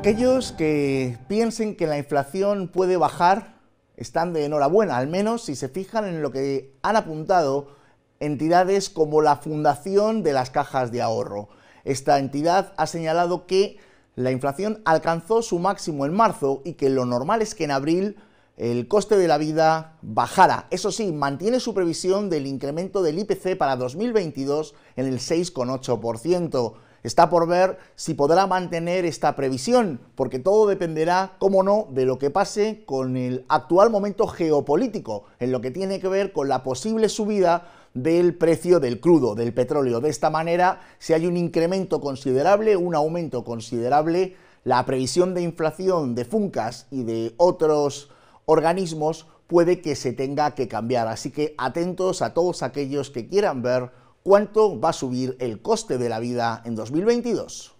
Aquellos que piensen que la inflación puede bajar están de enhorabuena, al menos si se fijan en lo que han apuntado entidades como la Fundación de las Cajas de Ahorro. Esta entidad ha señalado que la inflación alcanzó su máximo en marzo y que lo normal es que en abril el coste de la vida bajara. Eso sí, mantiene su previsión del incremento del IPC para 2022 en el 6,8%. Está por ver si podrá mantener esta previsión, porque todo dependerá, como no, de lo que pase con el actual momento geopolítico, en lo que tiene que ver con la posible subida del precio del crudo, del petróleo. De esta manera, si hay un incremento considerable, un aumento considerable, la previsión de inflación de FUNCAS y de otros organismos puede que se tenga que cambiar. Así que atentos a todos aquellos que quieran ver cuánto va a subir el coste de la vida en 2022.